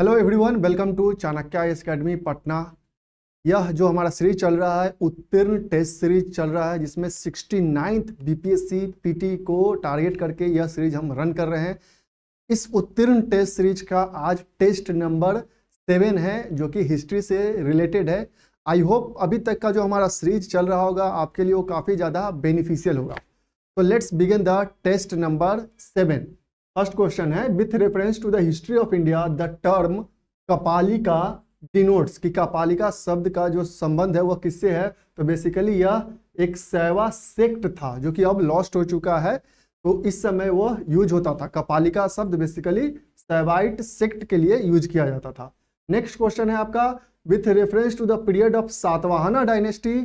Hello everyone welcome to Chanakya IAS academy Patna यह जो हमारा सीरीज चल रहा है उत्तीर्ण टेस्ट सीरीज चल रहा है जिसमें सिक्सटी नाइन्थ बीपीएससी पीटी को टारगेट करके यह सीरीज हम रन कर रहे हैं इस उत्तीर्ण टेस्ट सीरीज का आज टेस्ट नंबर सेवन है जो कि हिस्ट्री से रिलेटेड है आई होप अभी तक का जो हमारा सीरीज चल रहा होगा आपके लिए वो काफ़ी ज़्यादा बेनिफिशियल होगा तो let's begin the test number seven first question है with reference to the history of India the term Kapalika denotes कि कपालिका शब्द का जो संबंध है वह किससे है तो बेसिकली यह एक सेवा सेक्ट था जो कि अब लॉस्ट हो चुका है तो इस समय वह यूज होता था कपालिका शब्द बेसिकली सेवाइट सेक्ट के लिए यूज किया जाता था नेक्स्ट क्वेश्चन है आपका with reference to the period of Satavahana dynasty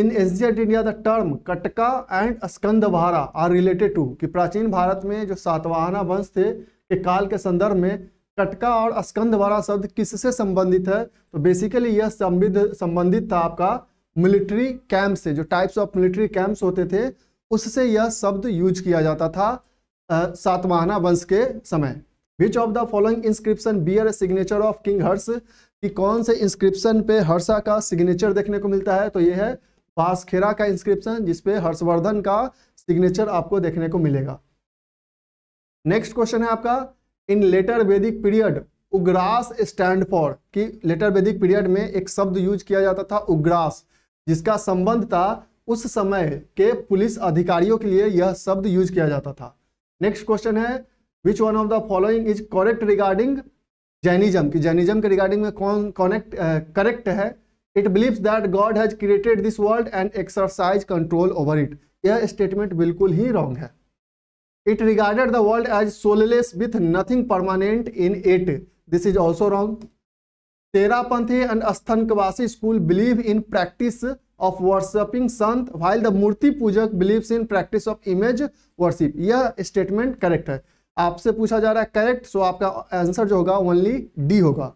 in ancient India the term Kataka and Skandhavara are related to कि प्राचीन भारत में जो सातवाहना वंश थे के काल के संदर्भ में कटका और स्कंदभारा शब्द किससे संबंधित है तो बेसिकली यह संबिध संबंधित था आपका मिलिट्री कैंप से जो टाइप्स ऑफ मिलिट्री कैंप्स होते थे उससे यह शब्द यूज किया जाता था सातवाहना वंश के समय which of the following inscription bear signature of king Harsha कि कौन से इंस्क्रिप्शन पे हर्षा का सिग्नेचर देखने को मिलता है तो यह है पासखेरा का इंस्क्रिप्शन जिसपे हर्षवर्धन का सिग्नेचर आपको देखने को मिलेगा नेक्स्ट क्वेश्चन है आपका in later Vedic period Ugras stand for कि लेटर वैदिक पीरियड में एक शब्द यूज किया जाता था उग्रास जिसका संबंध था उस समय के पुलिस अधिकारियों के लिए यह शब्द यूज किया जाता था नेक्स्ट क्वेश्चन है which one of the following is correct regarding Jainism कि जैनिज्म के रिगार्डिंग में कौन कनेक्ट करेक्ट है it believes that God has created this world and exercise control over it यह स्टेटमेंट बिल्कुल ही रॉन्ग है it regarded the world as soulless with nothing permanent in it this is also wrong Terapanthi and Sthanakvasi school believe in practice of worshipping sant while the Murti पूजक believe in practice of image worship यह statement correct है आपसे पूछा जा रहा है correct so आपका answer जो होगा ओनली डी होगा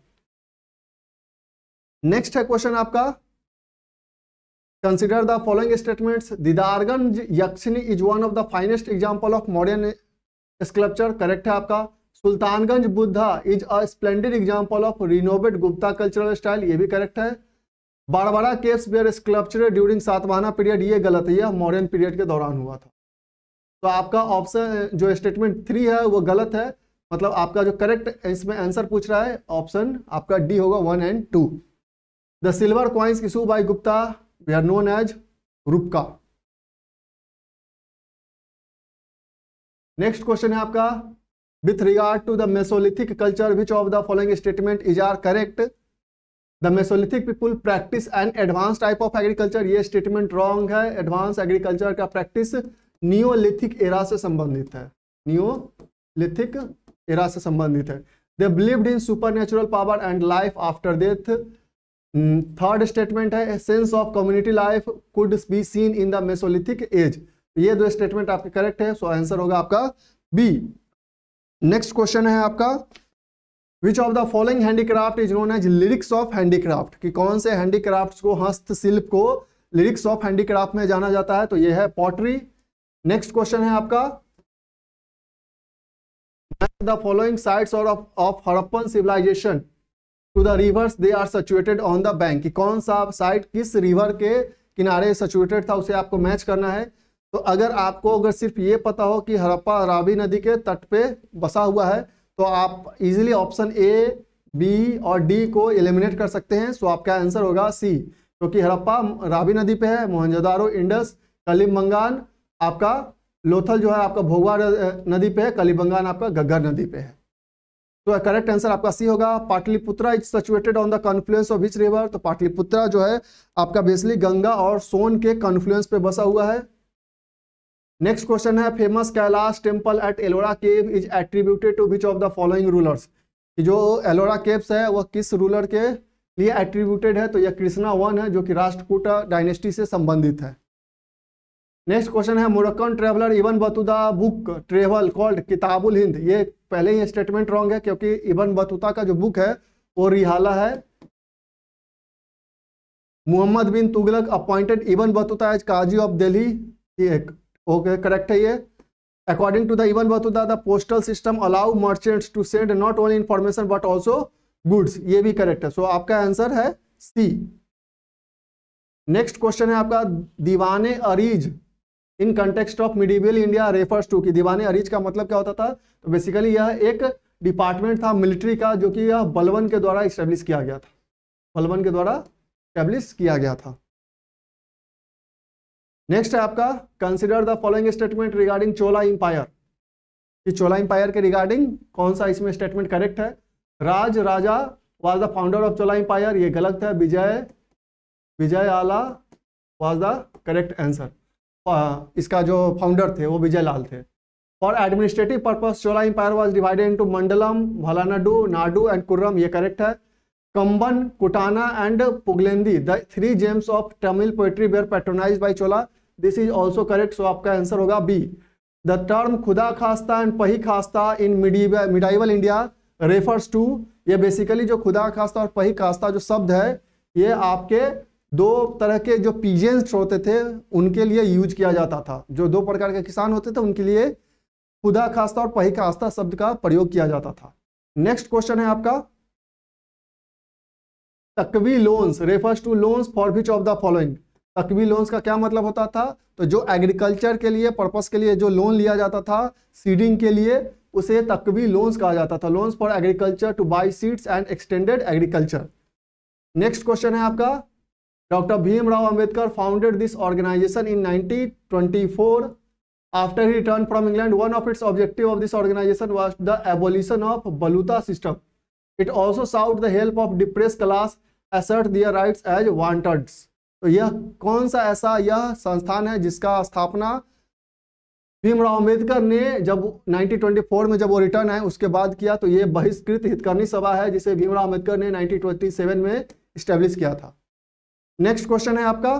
नेक्स्ट है क्वेश्चन आपका consider the following statement Didarganj Yakshini is one of the finest example of modern sculpture correct है आपका Sultanganj Buddha is a splendid example of renovate Gupta cultural style ये भी करेक्ट है Barabar caves were sculpture during Satavahana period ये गलत है यह मॉडर्न पीरियड के दौरान हुआ था तो आपका ऑप्शन जो स्टेटमेंट थ्री है वो गलत है मतलब आपका जो करेक्ट इसमें आंसर पूछ रहा है ऑप्शन आपका डी होगा one and two silver silver coins by Gupta were known as rupaka next question है आपका with regard to the Mesolithic culture which of the following statement is are correct the Mesolithic people practice and advance type of agriculture ये statement wrong है advance agriculture का practice Neolithic era से संबंधित है Neolithic era से संबंधित है they believed in super natural power and life after death third hmm, statement है sense of community life could be seen in the Mesolithic age ये दो स्टेटमेंट आपके करेक्ट है सो आंसर होगा आपका बी नेक्स्ट क्वेश्चन है आपका which of the following handicraft is known as lyrics of handicraft कि कौन से हैंडीक्राफ्ट को हस्तशिल्प को लिरिक्स ऑफ हैंडीक्राफ्ट में जाना जाता है तो ये है पॉटरी नेक्स्ट क्वेश्चन है आपका द फॉलोइंग साइट्स और of Harappan civilization to the rivers they are situated on the bank कौन सा साइड किस रिवर के किनारे सचुएटेड था उसे आपको मैच करना है तो अगर आपको अगर सिर्फ ये पता हो कि हड़प्पा रावी नदी के तट पे बसा हुआ है तो आप इजीली ऑप्शन ए बी और डी को एलिमिनेट कर सकते हैं सो आपका आंसर होगा सी क्योंकि तो हड़प्पा रावी नदी पे है मोहनजोदारो इंडस कलिमबंगान आपका लोथल जो है आपका भोगवा नदी पे है कलिबंगान आपका गग्गर नदी पे है तो करेक्ट आंसर आपका सी होगा Pataliputra is situated on the confluence of which river तो पाटलिपुत्रा जो है आपका बेसिकली गंगा और सोन के कॉन्फ्लुएंस पे बसा हुआ है नेक्स्ट क्वेश्चन है famous Kailash temple at Ellora cave is attributed to which of the following rulers जो एलोरा केव्स है वह किस रूलर के लिए एट्रीब्यूटेड है तो यह कृष्णा वन है जो कि राष्ट्रकूट डायनेस्टी से संबंधित है नेक्स्ट क्वेश्चन है Moroccan traveller Ibn Battuta book travel called Kitabul Hind ये पहले ही स्टेटमेंट रॉन्ग है क्योंकि इवन बतूता का जो बुक है वो रिहाला है Muhammad bin Tughlaq appointed Ibn Battuta as qazi of Delhi okay correct है ये according to the Ibn Battuta the postal system allow merchants to send not only information but also goods ये भी करेक्ट है सो so, आपका आंसर है सी नेक्स्ट क्वेश्चन है आपका Diwan-i Arz in context of medieval India refers to की दीवाने अरीज का मतलब क्या होता था तो बेसिकली यह एक डिपार्टमेंट था मिलिट्री का जो कि यह बलवन के द्वारा इस्टेब्लिश किया गया था बलवन के द्वारा इस्टेब्लिश किया गया था नेक्स्ट है आपका consider the following statement regarding Chola empire कि चोला एम्पायर के रिगार्डिंग कौन सा इसमें स्टेटमेंट करेक्ट है Raja Raja was the founder of Chola empire ये गलत है विजय विजय आला वाज द करेक्ट आंसर इसका जो फाउंडर थे वो विजय लाल थे for administrative purpose Chola empire was divided into mandalam valanadu nadu and kurram ये करेक्ट है Kamban Kuttan and Pugalendi the three gems of Tamil poetry were patronise by Chola this is also correct so आपका आंसर होगा बी द टर्म खुदा खास्ता and pahi khasta in medieval India refers to ये basically जो खुदा खास्ता और पही खास्ता जो शब्द है ये आपके दो तरह के जो पीजेंस होते थे उनके लिए यूज किया जाता था जो दो प्रकार के किसान होते थे उनके लिए खुदा खास्ता और पही खास्ता शब्द का प्रयोग किया जाता था नेक्स्ट क्वेश्चन है आपका taccavi loans refers to loans for which of the following taccavi loans का क्या मतलब होता था तो जो एग्रीकल्चर के लिए पर्पस के लिए जो लोन लिया जाता था सीडिंग के लिए उसे तकवी लोन्स कहा जाता था loans for agriculture to buy seeds and extended agriculture next question है आपका doctor Bhimrao Ambedkar founded this organisation in 1924 after he return from England one of its objective of this organisation was the abolition of baluta system it also sought the help of depressed class assert their right as wanted तो यह कौन सा ऐसा यह संस्थान है जिसका स्थापना भीमराव अम्बेडकर ने जब नाइनटीन में जब वो रिटर्न आए उसके बाद किया तो ये बहिष्कृत हितकर्णी सभा है जिसे भीमराव अम्बेडकर ने नाइनटीन में स्टैब्लिश किया था नेक्स्ट क्वेश्चन है आपका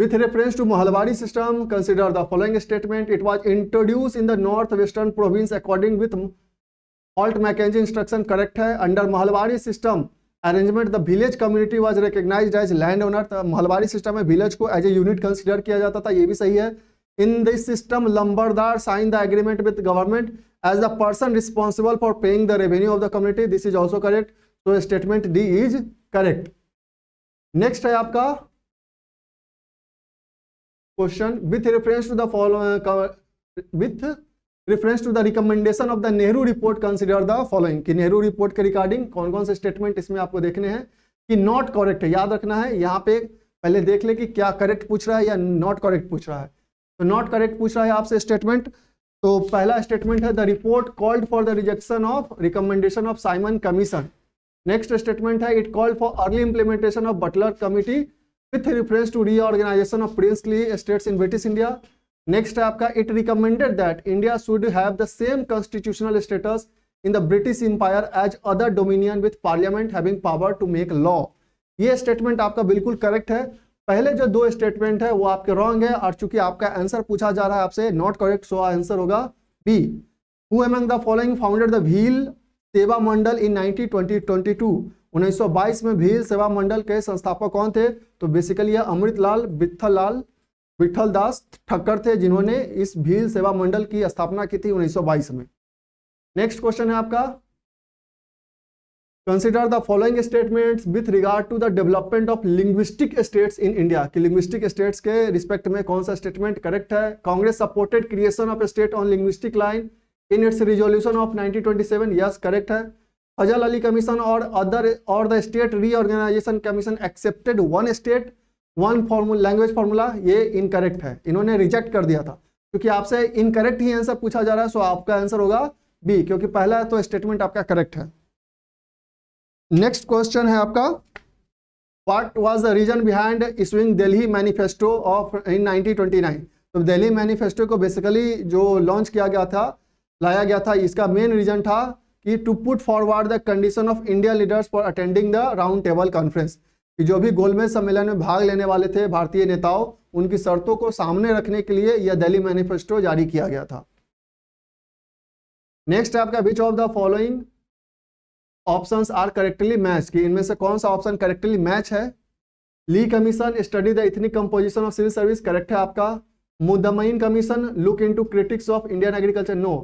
with reference to Mahalwari system consider the following statement it was introduce in the North Western province according with Holt Mackenzie instruction correct है under Mahalwari system arrangement the village community was recognise as land owner Mahalwari system में village को as a unit consider किया जाता था यह भी सही है in this system lambardar sign the agreement with government as the person responsible for paying the revenue of the community this is also correct तो statement D is correct next है आपका question with reference to the follow with reference to the recommendation of the Nehru report consider the following कि Nehru report के regarding कौन कौन से statement इसमें आपको देखने हैं कि नॉट करेक्ट है याद रखना है यहाँ पे पहले देख ले कि क्या करेक्ट पूछ रहा है या नॉट करेक्ट पूछ रहा है तो नॉट करेक्ट पूछ रहा है आपसे स्टेटमेंट तो पहला स्टेटमेंट है the report called for the rejection of recommendation of Simon commission next statement है it call for early implementation of Butler committee with reference to reorganisation of princely states in British India next है आपका it recommended that India should have the same constitutional status in the British empire as other dominion with parliament having power to make law ये statement आपका बिल्कुल correct है पहले जो दो statement है वो आपके रॉन्ग है और चूंकि आपका आंसर पूछा जा रहा है आपसे नॉट करेक्ट सो आंसर होगा B who among the following founded the Bhil Seva Mandal इन 1920-22 1922 में भील सेवा मंडल के संस्थापक कौन थे तो बेसिकली यह अमृतलाल बिथल लाल विठल दास ठक्कर थे जिन्होंने इस भील सेवा मंडल की स्थापना की थी 1922 में नेक्स्ट क्वेश्चन है आपका consider the following statement with regard to the development of linguistic states in India कि लिंग्विस्टिक स्टेट्स के रिस्पेक्ट में कौन सा स्टेटमेंट करेक्ट है Congress supported creation of state on linguistic line in its resolution of 1927 yes correct है Fazl Ali commission और other और the state reorganisation commission accepted one state one formula language formula ये incorrect है इन्होंने रिजेक्ट कर दिया था क्योंकि आपसे इनकरेक्ट ही आंसर पूछा जा रहा है सो आपका आंसर होगा बी क्योंकि पहला तो स्टेटमेंट आपका करेक्ट है नेक्स्ट क्वेश्चन है आपका what was the reason behind issuing Delhi manifesto of in 1929 तो दिल्ली मैनिफेस्टो को बेसिकली जो लॉन्च किया गया था लाया गया था इसका मेन रीजन था कि to put forward the condition of India leaders for attending the round table conference कि जो भी गोलमेज सम्मेलन में भाग लेने वाले थे भारतीय नेताओं उनकी शर्तों को सामने रखने के लिए यह दिल्ली मैनिफेस्टो जारी किया गया था नेक्स्ट है आपका which of the following option are correctly match कि इनमें से कौन सा ऑप्शन करेक्टली मैच है Lee commission study the ethnic composition of civil service correct है आपका Muddiman commission look to critics of Indian agriculture no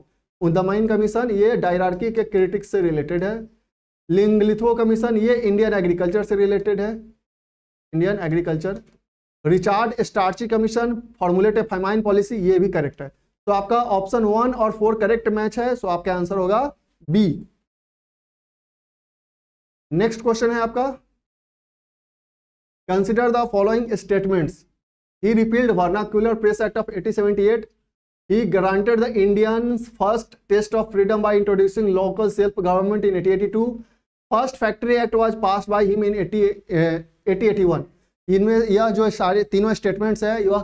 Muddiman commission ये diarchy के क्रिटिक्स से रिलेटेड है लिंगलिथो कमीशन ये इंडियन एग्रीकल्चर से related है Indian agriculture Richard Strachey commission formulate famine policy ये भी करेक्ट है तो आपका ऑप्शन वन और फोर करेक्ट मैच है सो आपका आंसर होगा बी नेक्स्ट क्वेश्चन है आपका consider the following statements he repealed vernacular press act of 1878 He granted the Indians first taste of freedom by introducing local self-government in 1882. First Factory Act was passed by him in 1881. Uh, इनमें यह जो सारे तीनों statements है यह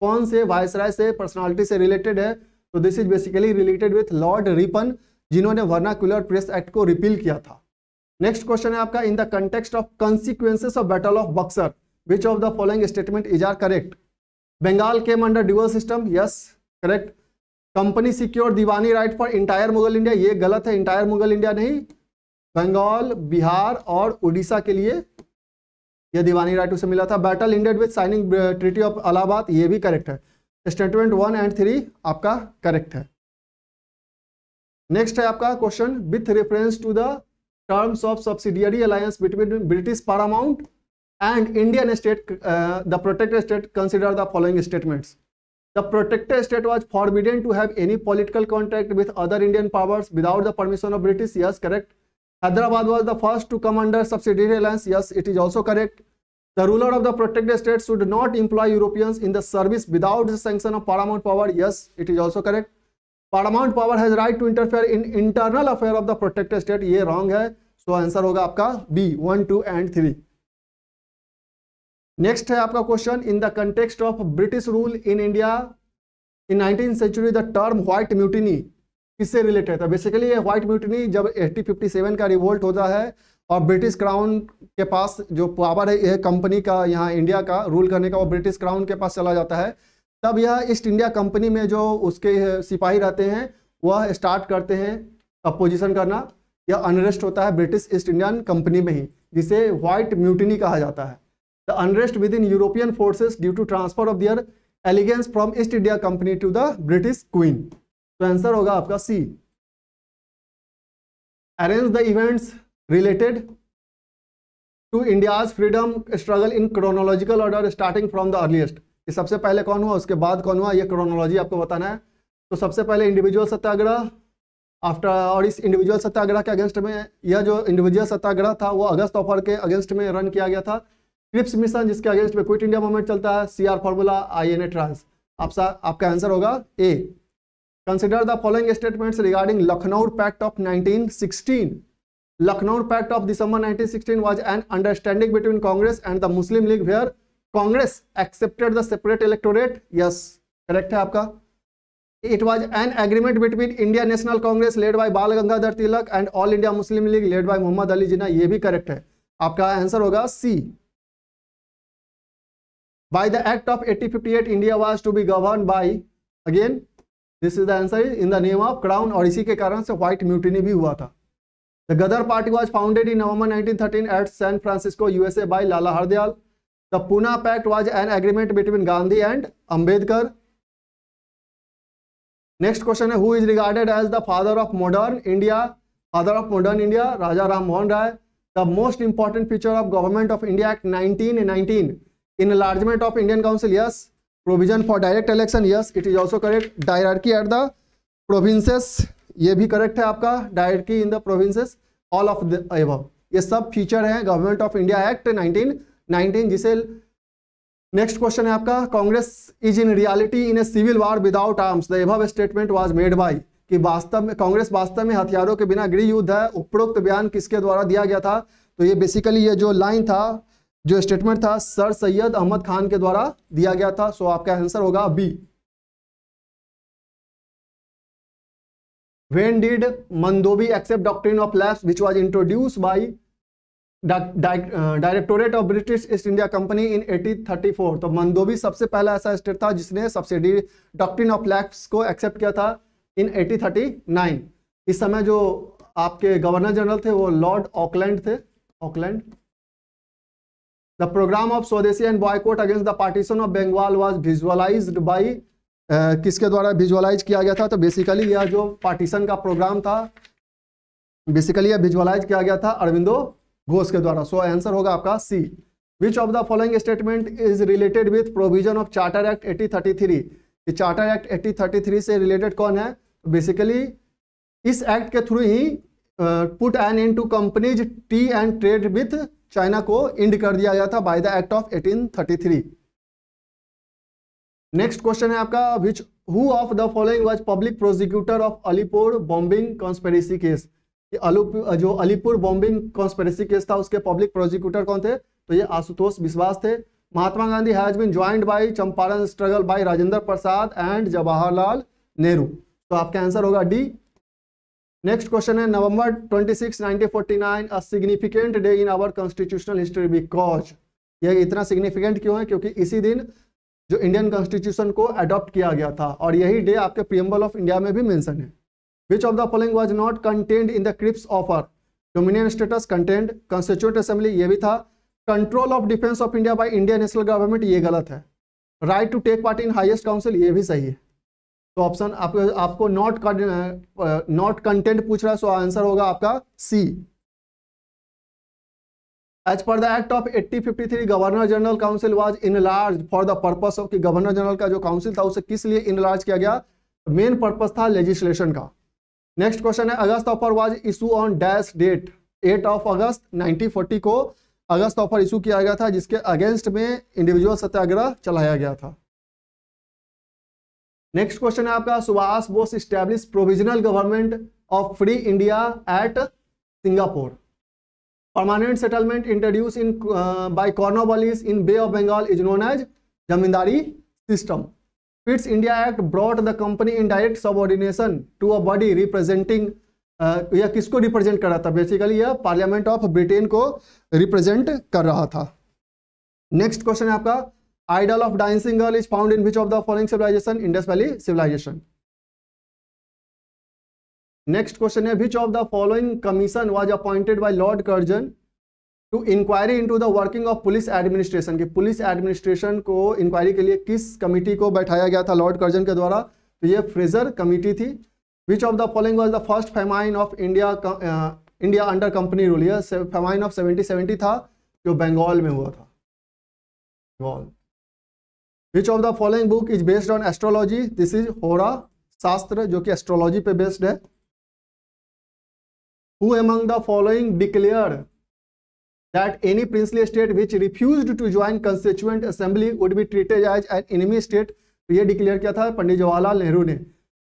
कौन से viceroy से पर्सनालिटी से रिलेटेड है तो this is basically related with Lord Ripon जिन्होंने वर्नाकुलर प्रेस एक्ट को रिपील किया था नेक्स्ट क्वेश्चन है आपका in the context of consequences of battle of Buxar which of the following statement is are correct Bengal came under dual system yes correct company secure Diwani right for entire Mughal India ये गलत है entire Mughal India नहीं बंगाल बिहार और उड़ीसा के लिए यह दीवानी राइट उसे मिला था battle ended with signing treaty of Allahabad ये भी करेक्ट है स्टेटमेंट वन एंड थ्री आपका करेक्ट है नेक्स्ट है आपका question with reference to the terms of subsidiary alliance between British paramount and Indian state the protected state consider the following statements The protected state was forbidden to have any political contact with other Indian powers without the permission of British. Yes, correct. Hyderabad was the first to come under subsidiary alliance. Yes, it is also correct. The ruler of the protected state should not employ Europeans in the service without the sanction of paramount power. Yes, it is also correct. Paramount power has right to interfere in internal affair of the protected state. ये wrong hai So answer होगा आपका B, one, two and three. Next है आपका question in the context of British rule in India in nineteen century the term white mutiny किससे related था basically ये white mutiny जब fifty seven का revolt होता है और ब्रिटिश क्राउन के पास जो पावर है यह कंपनी का यहाँ इंडिया का रूल करने का वो ब्रिटिश क्राउन के पास चला जाता है तब यह ईस्ट इंडिया कंपनी में जो उसके सिपाही रहते हैं वह स्टार्ट करते हैं अपोजिशन करना यह अनरेस्ट होता है ब्रिटिश ईस्ट इंडियन कंपनी में ही जिसे व्हाइट म्यूटिनी कहा जाता है the unrest within European forces due to transfer of their elegance from East India Company to the British Queen. तो आंसर होगा आपका C arrange the events related to India's freedom struggle in chronological order starting from the earliest ये सबसे पहले कौन हुआ उसके बाद कौन हुआ ये क्रोनोलॉजी आपको बताना है तो सबसे पहले इंडिविजुअल सत्याग्रह आफ्टर और इस इंडिविजुअल सत्याग्रह के अगेंस्ट में यह जो इंडिविजुअल सत्याग्रह था वो अगस्त ऑफर के अगेंस्ट में रन किया गया था क्रिप्स मिशन जिसके अगेंस्ट में क्विट इंडिया मूवमेंट चलता है C R formula I N A ट्रांस आपका आपका आंसर होगा A consider the following statements regarding Lucknow pact of 1916 Lucknow pact of December 1916 was an understanding between Congress and the Muslim league where Congress accepted the separate electorate yes correct है आपका it was an agreement between India national Congress led by Bal Gangadhar Tilak and all India Muslim league led by Mohammad Ali Jinnah ye भी correct है आपका answer होगा सी by the act of 1858 india was to be governed by again this is the answer is in the name of crown और इसी के कारण से white mutiny भी हुआ था the gadar party was founded in november 1913 at san francisco usa by lala hardyal the pune pact was an agreement between gandhi and ambedkar next question है who is regarded as the father of modern india father of modern india raja ram mohan rai the most important feature of government of india act 1919 enlargement of Indian council yes provision for direct election yes it is also correct diarchy at the provinces ये भी correct है आपका diarchy in the provinces all of the ये सब feature है government of India act 1919 जिसे next question है आपका Congress is in reality in a civil war without arms the above statement was made by कि वास्तव में कांग्रेस वास्तव में हथियारों के बिना गृह युद्ध है उपरोक्त बयान किसके द्वारा दिया गया था तो ये बेसिकली ये जो लाइन था जो स्टेटमेंट था सर सैयद अहमद खान के द्वारा दिया गया था सो आपका आंसर होगा B when did Mandobi accept doctrine of lapse which was introduce by directorate of British East India company in india company in 1834 तो मंदोबी सबसे पहला ऐसा स्टेट था जिसने सब्सिडी डॉक्ट्रिन ऑफ लैप्स को एक्सेप्ट किया था इन 1839 इस समय जो आपके गवर्नर जनरल थे वो लॉर्ड ऑकलैंड थे Auckland The program of Swadeshi and boycott against the partition of Bengal was visualized by uh, किसके द्वारा विजुअलाइज किया गया था तो बेसिकली यह जो पार्टीशन का प्रोग्राम था बेसिकली यह विजुअलाइज किया गया था अरविंदो घोष के द्वारा सो so, आंसर होगा आपका C which of the following statement is related with provision of charter act eighty thirty three charter act eighty thirty three से रिलेटेड कौन है बेसिकली तो इस एक्ट के थ्रू ही put an end to company's tea and trade with China को end कर दिया गया था by the act of 1833 next question है आपका which who of the following was public prosecutor of Alipur bombing conspiracy case जो अलीपुर बॉम्बिंग कॉन्स्पेरेसी केस था उसके पब्लिक प्रोसिक्यूटर कौन थे तो ये आशुतोष विश्वास थे Mahatma Gandhi has been joint by Champaran struggle by Rajendra Prasad and Jawaharlal Nehru तो आपका आंसर होगा डी नेक्स्ट क्वेश्चन है November 26, 1949 a significant day in our constitutional history because यह इतना सिग्निफिकेंट क्यों है क्योंकि इसी दिन जो इंडियन कॉन्स्टिट्यूशन को अडॉप्ट किया गया था और यही डे आपके प्रियम्बल ऑफ इंडिया में भी मेंशन है which of the following was not contend in the Cripps offer dominion status content constitute assembly ये भी था control of defence of India by Indian national government ये गलत है right to take part in highest council ये भी सही है तो ऑप्शन आप, आपको नॉट नॉट कंटेंट पूछ रहा है सो आंसर होगा आपका C as per the act of eighty fifty three governor general council was enlarge for the purpose of की गवर्नर जनरल का जो काउंसिल था उसे किस लिए इनलार्ज किया गया मेन पर्पज था लेजिस्लेशन का नेक्स्ट क्वेश्चन है August offer was issue on dash date 8 of August 1940 को अगस्त ऑफर इशू किया गया था जिसके अगेंस्ट में इंडिविजुअल सत्याग्रह चलाया गया था नेक्स्ट क्वेश्चन है आपका Subhash Bose establish provisional government of free India at Singapore permanent settlement introduce in by Cornwallis in bay of Bengal is known as zamindari system Pitt's India act brought the company in direct subordination to a body representing यह किसको represent कर रहा था basically यह parliament of Britain को represent कर रहा था नेक्स्ट क्वेश्चन है आपका idol of dancing girl is found in which of the following civilization indus valley civilization next question है which of the following commission was appointed by Lord Curzon to inquiry into the working of police administration की police administration को inquiry के लिए किस committee को बैठाया गया था लॉर्ड कर्जन के द्वारा तो ये फ्रेजर कमेटी थी which of the following was the first famine of India India under company rule यह फेमाइन ऑफ सेवेंटी सेवेंटी था जो बंगाल में हुआ था Bengal which of the following book is based on astrology this is Hora Shastra जो कि astrology पे बेस्ड है who among the following declare that any princely state which refuse to join constituent assembly would be treated as an enemy state तो ये declare किया था पंडित जवाहरलाल नेहरू ने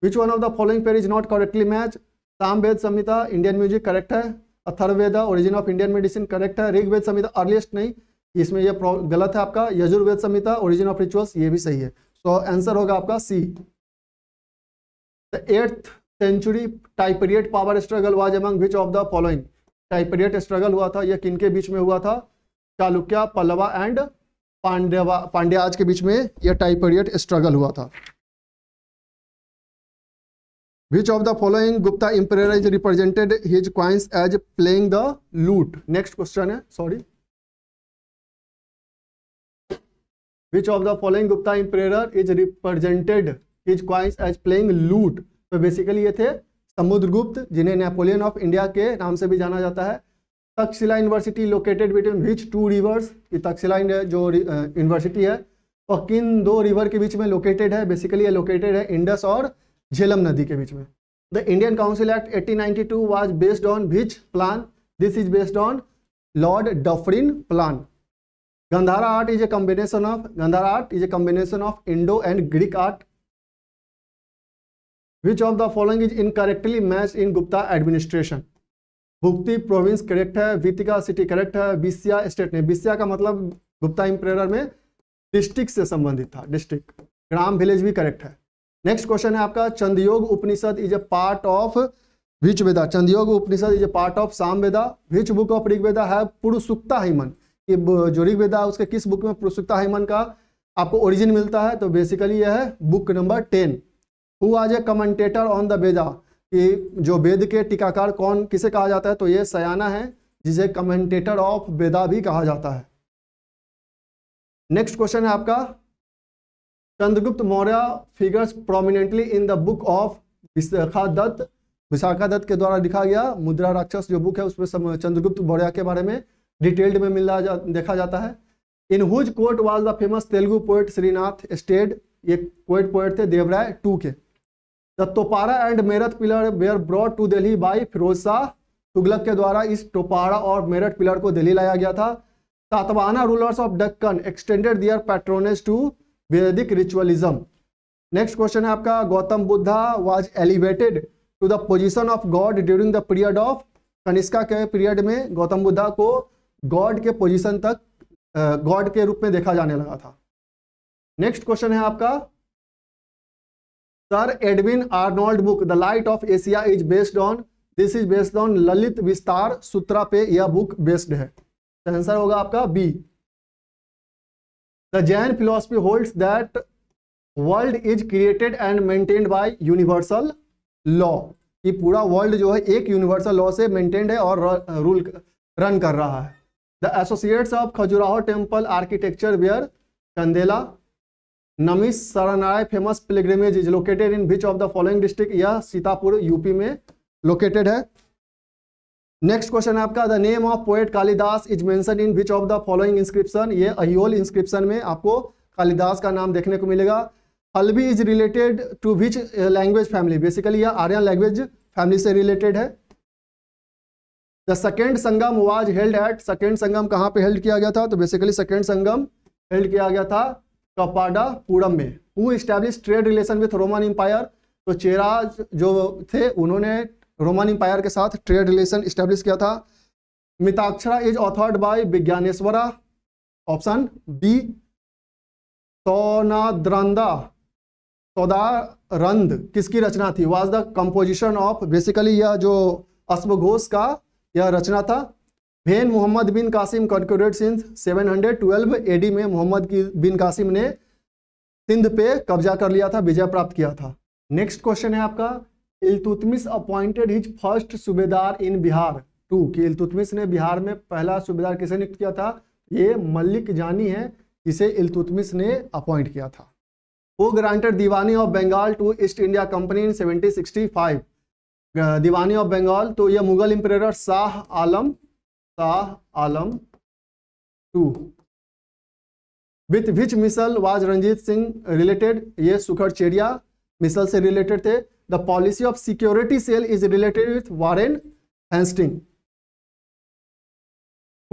which one of the following pair is not correctly match Samaveda Samhita Indian music correct है Atharvaveda origin of Indian medicine correct है ऋग्वेद संहिता earliest नहीं इसमें यह गलत है आपका Yajurveda Samhita origin of rituals ये भी सही है सो so, आंसर होगा आपका C the eighth century tripartite power struggle was among which of the following tripartite struggle हुआ था यह किन के बीच में हुआ था चालुक्य पल्लवा एंड पांड्यवा पांड्याज के बीच में यह टाइपेरियट स्ट्रगल हुआ था Which of the following Gupta emperor is represented his coins as playing the lute? Next question है sorry. Which of the following Gupta emperor is represented is coins as playing lute तो basically ये थे समुद्र गुप्त जिन्हें Napoleon of India के नाम से भी जाना जाता है Takshashila university located between which two rivers Takshashila जो यूनिवर्सिटी है और किन दो रिवर के बीच में लोकेटेड है बेसिकली ये लोकेटेड है इंडस और झेलम नदी के बीच में the Indian Council Act 1892 was based on which plan this is based on Lord Dufferin plan Gandhara art is a combination of Gandhara art is a combination of Indo and Greek art. Which of the following is incorrectly match in Gupta administration bhukti province correct है वितिका city correct है बिस्या state ने बिस्या का मतलब गुप्ता इम्प्रेयर में district से संबंधित था डिस्ट्रिक्ट ग्राम विलेज भी करेक्ट है नेक्स्ट क्वेश्चन है आपका Chandogya Upanishad is a part of which Veda Chandogya Upanishad is a part of Sama Veda which book of Rigveda है पुरुषुक्ता हिमन कि जो ऋग्वेदा उसके किस बुक में पुरुषोत्ता हेमन का आपको ओरिजिन मिलता है तो बेसिकली यह है बुक नंबर टेन हु आज a commentator on the Veda कि जो वेद के टीकाकार कौन किसे कहा जाता है तो ये सयाना है जिसे कमेंटेटर ऑफ वेदा भी कहा जाता है नेक्स्ट क्वेश्चन है आपका Chandragupta Maurya figures prominently in the book of Vishakha Datta Vishakha Datta के द्वारा लिखा गया मुद्रा राक्षस जो बुक है उसमें चंद्रगुप्त मौर्य के बारे में डिटेल्ड में मिला जा, देखा जाता है in whose court was the famous Telugu poet Srinatha stayed ये पोएट पोएट थे देवराय टू के the Topra and Meerut pillar were brought to Delhi by Firoz Shah Tughlaq के द्वारा इस टोपारा और मेरठ पिलर को दिल्ली लाया गया था Satavahana rulers of Deccan extended their patronage to Vedic ritualism next question है आपका Gautam Buddha was elevated to the position of god during the period of Kanishka के पीरियड में गौतम बुद्धा को गॉड के पोजीशन तक गॉड के रूप में देखा जाने लगा था नेक्स्ट क्वेश्चन है आपका Sir Edwin Arnold book the Light of Asia is based on this is based on Lalit Vistara Sutra पे यह बुक बेस्ड है आंसर होगा आपका B the Jain philosophy hold that world is created and maintained by universal law कि पूरा world जो है एक यूनिवर्सल लॉ से मेंटेन्ड है और रूल रन कर रहा है the associates of Khajuraho temple architecture were Chandela, Namis सरनाय famous pilgrimage is located in which of the following district यह सीतापुर यूपी में लोकेटेड है नेक्स्ट क्वेश्चन है आपका the name of poet Kalidas is mention in which of the following inscription ये Aihole inscription में आपको कालिदास का नाम देखने को मिलेगा Halbi is related to which language family basically यह आर्यन लैंग्वेज फैमिली से रिलेटेड है the second Sangam was held at second Sangam कहाँ पे हेल्ड किया गया था तो बेसिकली सेकेंड संगम हेल्ड किया गया था कपाडा कपाडापुरम में who establish trade relation with Roman empire तो चेराज जो थे उन्होंने रोमन एम्पायर के साथ ट्रेड रिलेशन इस्टेब्लिश किया था Mitakshara is authored bye विज्ञानेश्वरा option B सौनाद्रंदा सौदारंद किसकी रचना थी was the composition of basically यह जो अश्वघोष का यह रचना था भेन मोहम्मद बिन कासिम कॉन्क्यूरेट सिंध 712 एडी में मोहम्मद बिन कासिम ने सिंध पे कब्जा कर लिया था विजय प्राप्त किया था नेक्स्ट क्वेश्चन है आपका इलतुतमिस अपॉइंटेड हिज फर्स्ट सूबेदार इन बिहार टू कि इलतुतमिस ने बिहार में पहला सूबेदार किसे नियुक्त किया था ये मल्लिक जानी है जिसे इलतुतमिस ने अपॉइंट किया था who granted diwani of Bengal to East India company in seventeen diwani of Bengal तो यह Mughal emperor Shah Alam Shah Alam two with which misl was Ranjit Singh related ये चेरिया मिसल से रिलेटेड थे the policy of security cell is related with Warren Hastings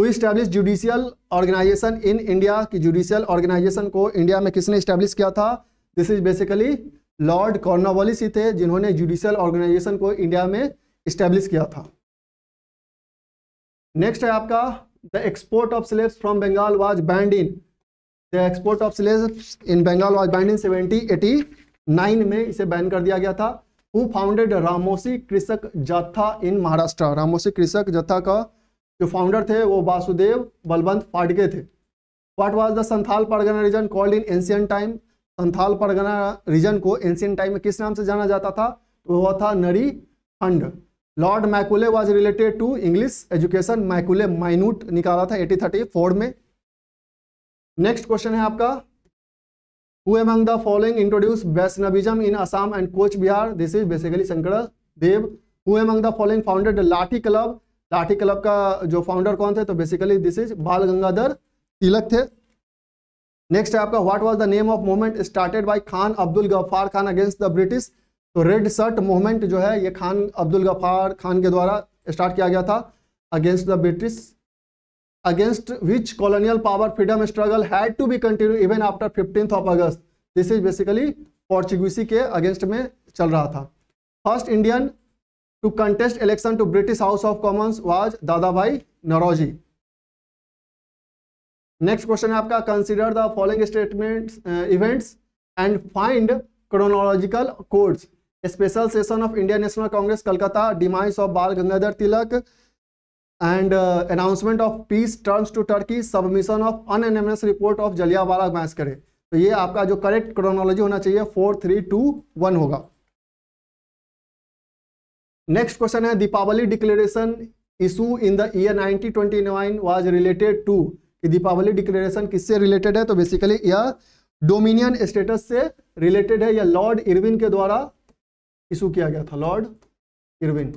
who establish judicial organisation in India की judicial organisation को India में किसने स्टैब्लिश किया था दिस इज बेसिकली लॉर्ड कॉर्नावलिस ही थे जिन्होंने जुडिशियल ऑर्गेनाइजेशन को इंडिया में इस्टेब्लिश किया था नेक्स्ट है आपका the export of slaves from Bengal was banned in the export of slaves in Bengal was banned in seventy eighty nine में इसे बैन कर दिया गया था हु फाउंडेड रामोसी कृषक जत्था इन महाराष्ट्र रामोसी कृषक जत्था का जो फाउंडर थे वो वासुदेव बलवंत फाटके थे what was the Santhal Pargana region called in ancient time Santhal Pargana region को एंशियन टाइम में किस नाम से जाना जाता था तो वह था Nari Khand Lord Macaulay was related to English education Macaulay minute निकाला था एटी थर्टी फोर में नेक्स्ट क्वेश्चन है आपका who among the following introduce Vaishnavism in Assam and Cooch Behar this is basically Shankar Dev who among the following founded lathi club lathi club का जो founder कौन थे तो बेसिकली दिस इज बाल गंगाधर तिलक थे नेक्स्ट है आपका what was the name of movement started by Khan Abdul Ghaffar Khan against the British तो रेड शर्ट मूवमेंट जो है ये खान अब्दुल गफ्फार खान के द्वारा स्टार्ट किया गया था against the British against which colonial power freedom struggle had to be continue even after fifteenth of August this is basically Portuguese के अगेंस्ट में चल रहा था first Indian to contest election to British House of Commons was Dadabhai Naoroji next question है आपका consider the following statement events and find chronological codes special session of India national Congress Calcutta demise of Bal Gangadhar Tilak and announcement of peace terms to Turkey submission of अनएनएमएस report of Jallianwala massacre तो ये आपका जो correct chronology होना चाहिए four three two one होगा next question है Deepavali declaration issue in the year nineteen twenty nine was related to कि दीपावली डिक्लेरेशन किससे रिलेटेड है तो बेसिकली यह डोमिनियन स्टेटस से रिलेटेड है यह लॉर्ड इरविन के द्वारा इशू किया गया था लॉर्ड इरविन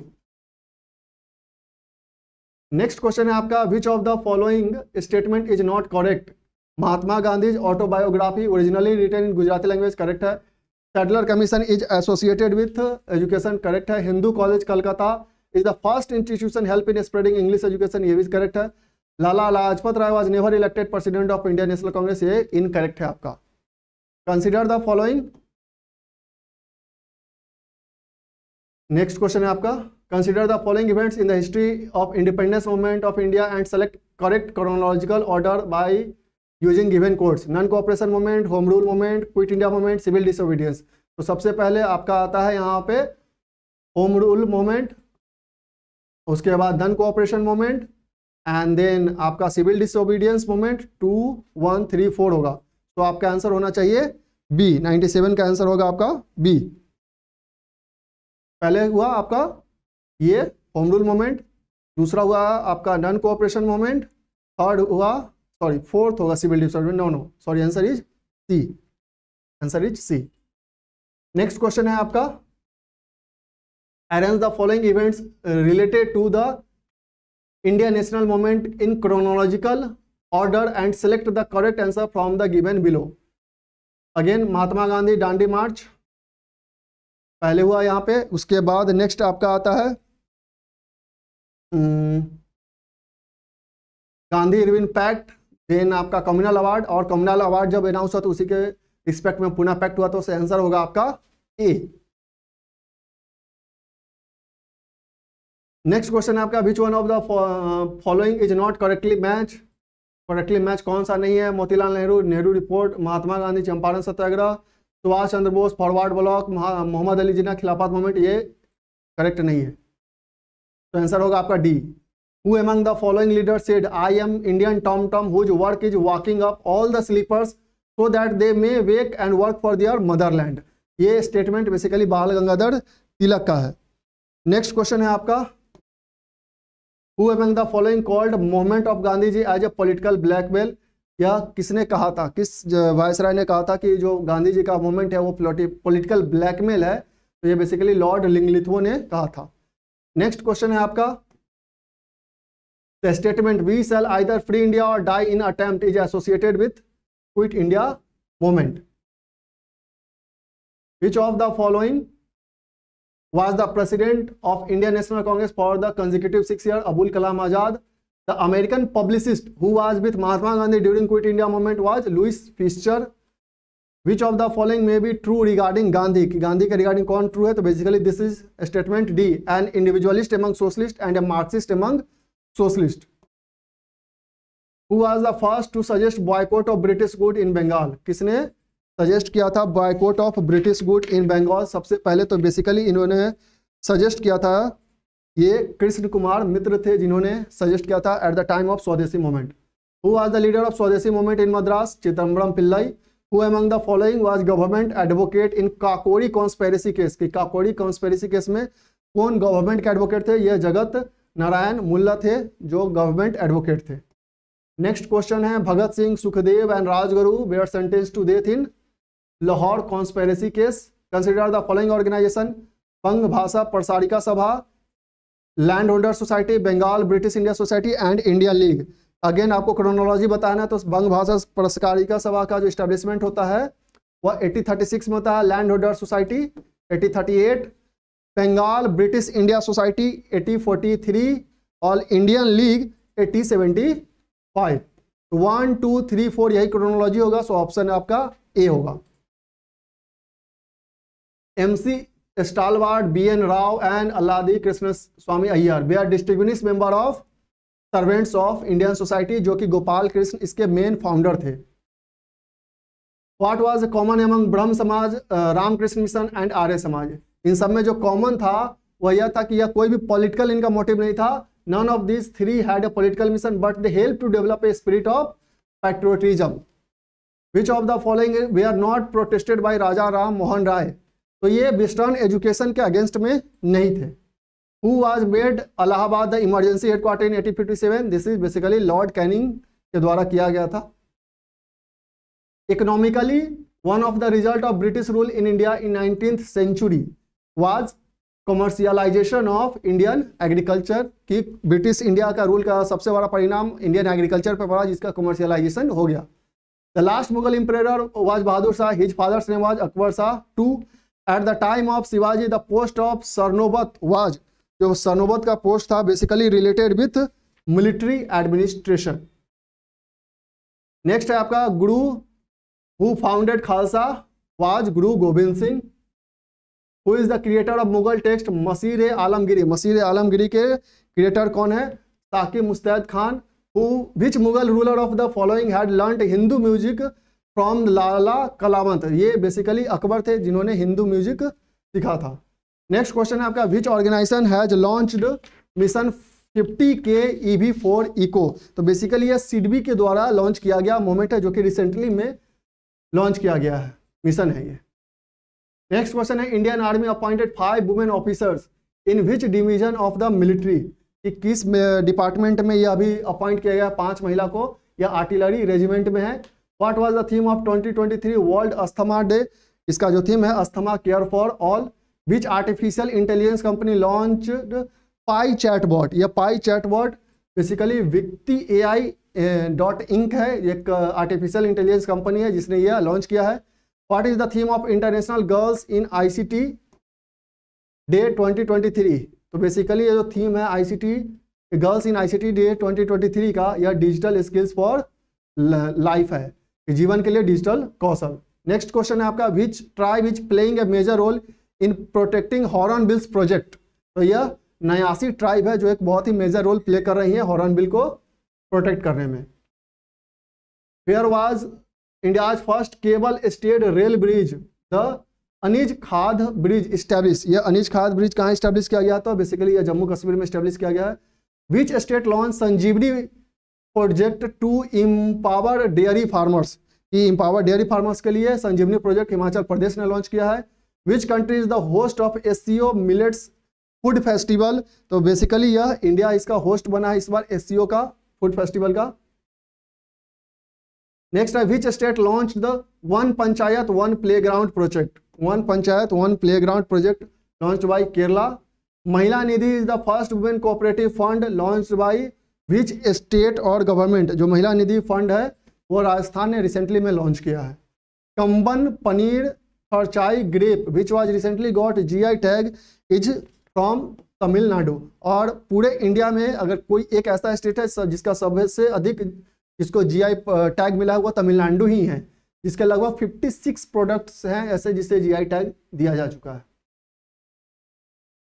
नेक्स्ट क्वेश्चन है आपका which of the following statement is not correct Mahatma Gandhi autobiography originally written in Gujarati language correct है Sadler commission is associated with education correct है Hindu college Calcutta is the first institution help in spreading English education ये भी correct है Lala Lajpat Rai was never elected president of India national Congress ये incorrect है आपका consider the following next question है आपका consider the following events in the history of independence movement of India and select correct chronological order by using given codes non cooperation movement home rule movement quit India movement civil disobedience तो सबसे पहले आपका आता है यहाँ पे home rule movement उसके बाद non cooperation movement and then आपका civil disobedience movement two one three four होगा तो आपका आंसर होना चाहिए बी सेवन का आंसर होगा आपका बी पहले हुआ आपका ये होम रूल मोमेंट दूसरा हुआ आपका नॉन कोऑपरेशन मोमेंट थर्ड हुआ सॉरी फोर्थ होगा civil disobedience no no sorry answer is C answer is C next question है आपका arrange the following events related to the India National movement in chronological order and select the correct answer from the given below again Mahatma Gandhi Dandi march पहले हुआ यहाँ पे उसके बाद next आपका आता है गांधी इरविन पैक्ट देन आपका कम्युनल अवार्ड और कम्युनल अवार्ड जब अनाउंस हुआ तो उसी के रिस्पेक्ट में पुनः पैक्ट हुआ तो उससे आंसर होगा आपका ए नेक्स्ट क्वेश्चन है आपका which one of the following is not correctly match correctly match कौन सा नहीं है Motilal Nehru Nehru report Mahatma Gandhi Champaran satyagraha Subhash Chandra Bose forward bloc Mohammad Ali Jinnah Khilafat movement ये करेक्ट नहीं है तो आंसर होगा आपका D who among the following leader said I am Indian Tom Tom whose work is waking up all the sleepers so that they may wake and work for their motherland ये statement basically Bal Gangadhar Tilak का है next question है आपका who among the following called movement of Gandhi ji as a political blackmail या किसने कहा था किस राय ने कहा था कि जो गांधी जी का मूवमेंट है वो पोलिटिकल ब्लैकमेल है तो ये बेसिकली लॉर्ड लिंगलिथवो ने कहा था नेक्स्ट क्वेश्चन है आपका the statement we shall either free India or die in attempt is associated with quit India movement which of the following was the president of Indian National Congress for the consecutive six year Abul Kalam Azad the American publicist who was with Mahatma Gandhi during quit India movement was Louis Fischer which of the following may be true regarding Gandhi कि गांधी के regarding कौन true है तो basically this is statement D an individualist among socialist and a Marxist among socialist who was the first to suggest boycott of British good in Bengal किसने suggest किया था boycott of British good in Bengal सबसे पहले तो basically इन्होंने suggest किया था ये कृष्ण कुमार मित्र थे जिन्होंने सजेस्ट किया था at the time of swadeshi movement who was the leader of swadeshi movement in Madras Chidambaram Pillai who among the following was government advocate in Kakori conspiracy case की काकोड़ी कॉन्स्पेरेसी केस में कौन गवर्नमेंट के एडवोकेट थे ये जगत नारायण मुल्ला थे जो गवर्नमेंट एडवोकेट थे नेक्स्ट क्वेश्चन है Bhagat Singh Sukhdev and Rajguru were sentence to death in Lahore conspiracy case consider the following organisation Banga Bhasha Prasarika Sabha land holder society Bengal British India society and India league again आपको क्रोनोलॉजी बताना है तो बंग भाषा प्रसारिका सभा का जो स्टैब्लिशमेंट होता है वह 1836 में होता है land holder society 1838 Bengal British India society 1843 और Indian league 1875 one two three four यही क्रोनोलॉजी होगा सो ऑप्शन आपका ए होगा M C Stalwart, Rao and Alladi Krishnaswami Iyer were distinguished member of servants of Indian society जो कि गोपाल कृष्ण इसके मेन फाउंडर थे what was common among Brahmo Samaj Ramakrishna mission and आर्य समाज इन सब में जो कॉमन था वह यह था कि यह कोई भी पॉलिटिकल इनका मोटिव नहीं था none of this three had a political mission but they help to develop a spirit of patriotism which of the following were not protested by Raja Ram Mohan Roy तो ये बिस्टर्न एजुकेशन के अगेंस्ट में नहीं थे who was made Allahabad the emergency headquarter in eighteen fifty seven this is basically lord Canning के द्वारा किया गया था economically one of the result of British rule in India in nineteen century was commercialization of Indian agriculture की British India का rule का सबसे बड़ा परिणाम इंडियन एग्रीकल्चर पर पड़ा जिसका कमर्शियलाइजेशन हो गया the last Mughal emperor was Bahadur Shah his father's ने was Akbar Shah two at the time of Shivaji the post of Sarnobat was जो सरनोबत का पोस्ट था basically related with military administration next है आपका Guru who founded Khalsa was Guru Gobind Singh who is the creator of Mughal text Maasir Alamgiri Maasir Alamgiri के creator कौन है ताकि Mustaid Khan who which Mughal ruler of the following had learn Hindu music from Lala Kalawant ये बेसिकली अकबर थे जिन्होंने हिंदू म्यूजिक सीखा था नेक्स्ट क्वेश्चन है आपका which organisation has launched mission 50 K E V four eco तो बेसिकली यह सिडबी के द्वारा लॉन्च किया गया मोमेंट है जो कि रिसेंटली में लॉन्च किया गया है मिशन है ये नेक्स्ट क्वेश्चन है Indian army appointed five women officers in which division of the military कि किस डिपार्टमेंट में यह अभी अपॉइंट किया गया पांच महिला को या आर्टिलरी रेजिमेंट में है what was the theme of 2023 world asthma day इसका जो थीम है asthma care for all which artificial intelligence company launch pi chatbot या पाई चैटबॉट बेसिकली विक्ति ए आई डॉट इंक है एक आर्टिफिशियल इंटेलिजेंस कंपनी है जिसने यह लॉन्च किया है what is the theme of international girls in ICT day 2023 तो बेसिकली ये जो थीम है ICT girls in ICT day 2023 का यह डिजिटल स्किल्स फॉर लाइफ है जीवन के लिए डिजिटल कौशल नेक्स्ट क्वेश्चन है आपका which tribe is playing a major role in protecting hornbills project तो यह नयासी ट्राइब है जो एक बहुत ही मेजर रोल प्ले कर रही है हॉर्न बिल को प्रोटेक्ट करने में फेयर was India first cable stayed rail bridge the Anji Khad bridge establish यह अनिज खाद ब्रिज कहाँ स्टैब्लिश किया गया तो बेसिकली यह जम्मू कश्मीर में स्टैब्लिश किया गया है which state launch Sanjivani project to empower dairy farmers ये इम्पावर डेयरी फार्मर्स के लिए संजीवनी प्रोजेक्ट हिमाचल प्रदेश ने लॉन्च किया है which country is the host of S millets food festival तो बेसिकली यह इंडिया इसका होस्ट बना है इस बार एस का फूड फेस्टिवल का नेक्स्ट है which state launch the one panchayat one playground project one panchayat one playground project launch by Kerala Mahila Nidhi is the first women cooperative fund launch by which state और government जो महिला निधि fund है वो राजस्थान ने recently में launch किया है कंबन पनीर और चाय grape which was recently got G I tag is from Tamil Nadu और पूरे इंडिया में अगर कोई एक ऐसा स्टेट है जिसका सबसे अधिक जिसको जी आई टैग मिला हुआ तमिलनाडु ही है जिसके लगभग 56 प्रोडक्ट्स हैं ऐसे जिसे जी आई टैग दिया जा चुका है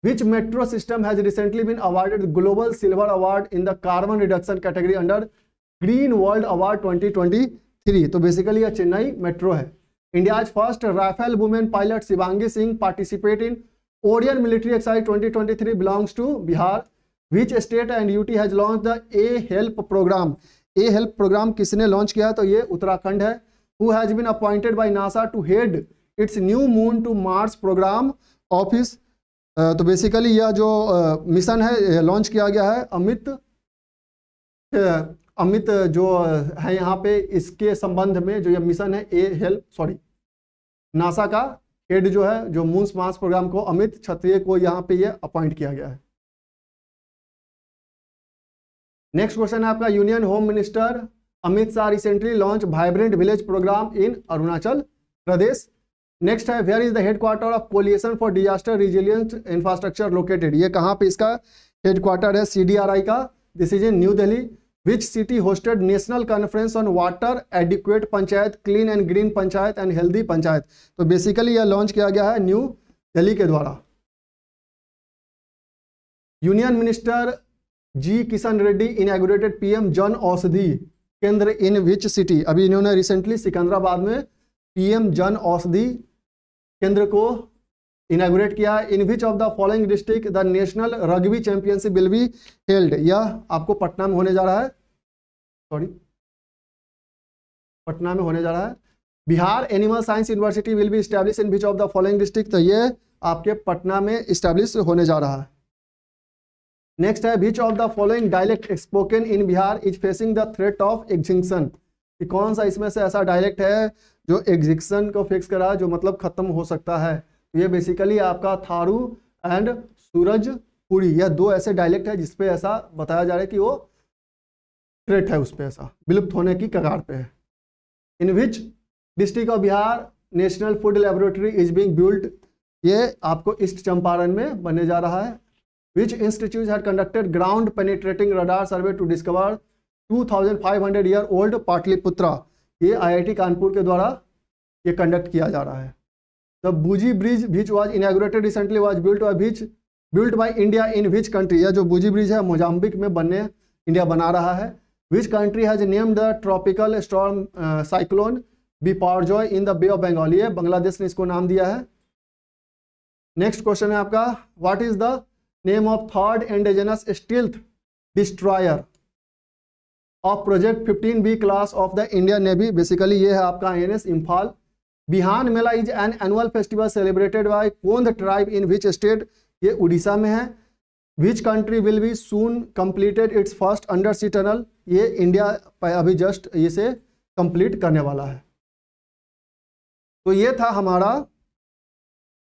Which metro system has recently been awarded the Global Silver Award in the Carbon Reduction category under Green World Award 2023? तो basically यह चेन्नई मेट्रो है India's first Rafale women pilot Sivangi Singh participate in Orion military exercise 2023 belongs to Bihar. Which state and UT has launched the A Help program? A Help program किसने launch किया तो ये उत्तराखंड है Who has been appointed by NASA to head its new moon to Mars program office? तो basically यह जो mission है launch किया गया है अमित अमित जो है यहाँ पे इसके संबंध में जो यह मिशन है ए हेल्प सॉरी नासा का हेड जो है जो मून्स मास प्रोग्राम को अमित क्षत्रिय को यहाँ पे यह अपॉइंट किया गया है नेक्स्ट क्वेश्चन है आपका union home minister Amit Shah recently launch vibrant village program in Arunachal Pradesh next है where is the headquarter of coalition for disaster resilience infrastructure located ये कहाँ पे इसका हेड क्वार्टर है सीडीआरआई का this is in new Delhi which city hosted national conference on water adequate panchayat clean and green panchayat and healthy panchayat तो basically यह launch किया गया है न्यू दिल्ली के द्वारा union minister G Kishan Reddy inaugurated PM Jan Aushadhi केंद्र इन विच सिटी अभी इन्होंने रिसेंटली सिकंदराबाद में पीएम जन औषधि केंद्र को इनाग्रेट किया in which of the following district the national rugby championship will be held यह आपको पटना में होने जा रहा है सॉरी पटना में होने जा रहा है Bihar animal science university will be establish in which of the following district तो ये आपके पटना में स्टैब्लिश होने जा रहा है नेक्स्ट है which of the following dialect spoken in Bihar is facing the threat of extinction कौन सा इसमें से ऐसा डायलेक्ट है जो एग्जिक्शन को फिक्स करा जो मतलब ख़त्म हो सकता है तो ये बेसिकली आपका थारू एंड सूरजपुरी यह दो ऐसे डायलेक्ट है जिसपे ऐसा बताया जा रहा है कि वो ट्रेट है उस पर ऐसा विलुप्त होने की कगार पे है in which district of Bihar national food laboratory is being built ये आपको ईस्ट चंपारण में बनने जा रहा है which institute had conducted ground penetrating radar survey to discover 2500 year old Pataliputra ये आई कानपुर के द्वारा ये कंडक्ट किया जा रहा है the Buji bridge which was inaugurated recently was built और which built by India in which country या जो बुजी ब्रिज है मोजाम्बिक में बनने इंडिया बना रहा है which country has name the tropical storm cyclone Biparjoy in the bay of Bengal ये बांग्लादेश ने इसको नाम दिया है नेक्स्ट क्वेश्चन है आपका what is the name of third indigenous stealth destroyer of project fifteen B class of the Indian navy basically ये है आपका I N S Imphal Bihan Mela is an annual festival celebrated by Kondh tribe in which state ये उड़ीसा में है which country will be soon completed its first under sea tunnel ये India अभी just इसे complete करने वाला है तो ये था हमारा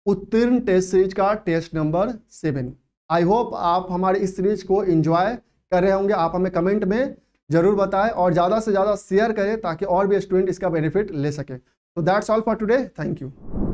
उत्तीर्ण टेस्ट सीरीज का test number seven I hope आप हमारे इस सीरीज को एंजॉय कर रहे होंगे आप हमें कमेंट में जरूर बताएं और ज़्यादा से ज़्यादा शेयर करें ताकि और भी स्टूडेंट इसका बेनिफिट ले सके तो that's all for today thank you